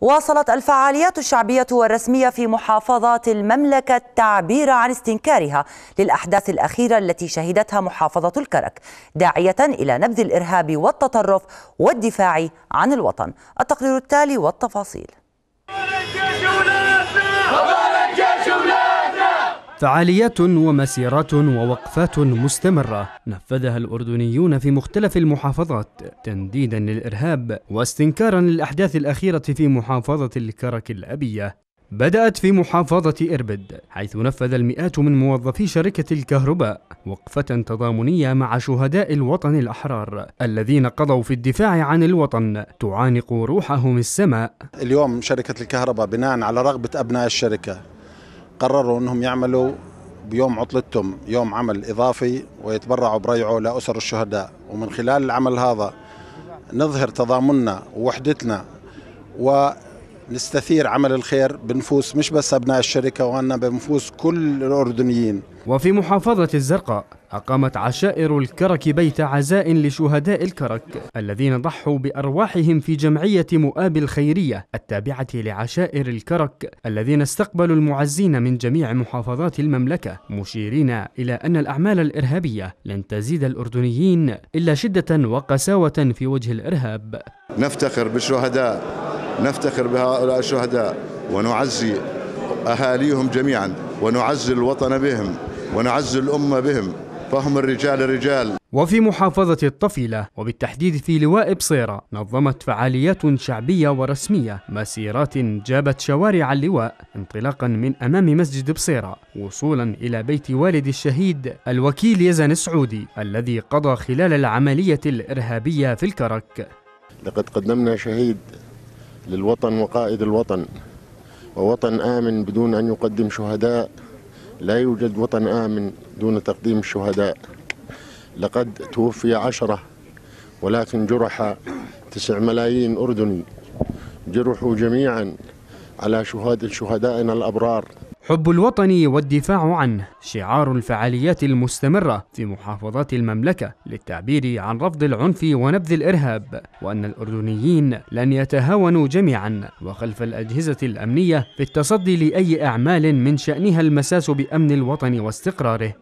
واصلت الفعاليات الشعبية والرسمية في محافظات المملكة التعبير عن استنكارها للأحداث الأخيرة التي شهدتها محافظة الكرك داعية إلى نبذ الإرهاب والتطرف والدفاع عن الوطن التقرير التالي والتفاصيل فعاليات ومسيرات ووقفات مستمرة نفذها الأردنيون في مختلف المحافظات تنديدا للإرهاب واستنكارا للأحداث الأخيرة في محافظة الكرك الأبية بدأت في محافظة إربد حيث نفذ المئات من موظفي شركة الكهرباء وقفة تضامنية مع شهداء الوطن الأحرار الذين قضوا في الدفاع عن الوطن تعانق روحهم السماء اليوم شركة الكهرباء بناء على رغبة أبناء الشركة قرروا انهم يعملوا بيوم عطلتهم يوم عمل اضافي ويتبرعوا بريعه لاسر الشهداء ومن خلال العمل هذا نظهر تضامننا ووحدتنا و نستثير عمل الخير بنفوس مش بس أبناء الشركة وأنا بنفوس كل الأردنيين وفي محافظة الزرقاء أقامت عشائر الكرك بيت عزاء لشهداء الكرك الذين ضحوا بأرواحهم في جمعية مؤاب الخيرية التابعة لعشائر الكرك الذين استقبلوا المعزين من جميع محافظات المملكة مشيرين إلى أن الأعمال الإرهابية لن تزيد الأردنيين إلا شدة وقساوة في وجه الإرهاب نفتخر بالشهداء نفتخر بهؤلاء الشهداء ونعزي أهاليهم جميعا ونعزي الوطن بهم ونعزي الأمة بهم فهم الرجال الرجال وفي محافظة الطفيلة وبالتحديد في لواء بصيرة نظمت فعاليات شعبية ورسمية مسيرات جابت شوارع اللواء انطلاقا من أمام مسجد بصيرة وصولا إلى بيت والد الشهيد الوكيل يزن السعودي الذي قضى خلال العملية الإرهابية في الكرك لقد قدمنا شهيد للوطن وقائد الوطن ووطن آمن بدون أن يقدم شهداء لا يوجد وطن آمن دون تقديم الشهداء لقد توفي عشرة ولكن جرح تسع ملايين أردني جرحوا جميعا على شهاد شهدائنا الأبرار حب الوطن والدفاع عنه شعار الفعاليات المستمرة في محافظات المملكة للتعبير عن رفض العنف ونبذ الإرهاب وأن الأردنيين لن يتهاونوا جميعا وخلف الأجهزة الأمنية في التصدي لأي أعمال من شأنها المساس بأمن الوطن واستقراره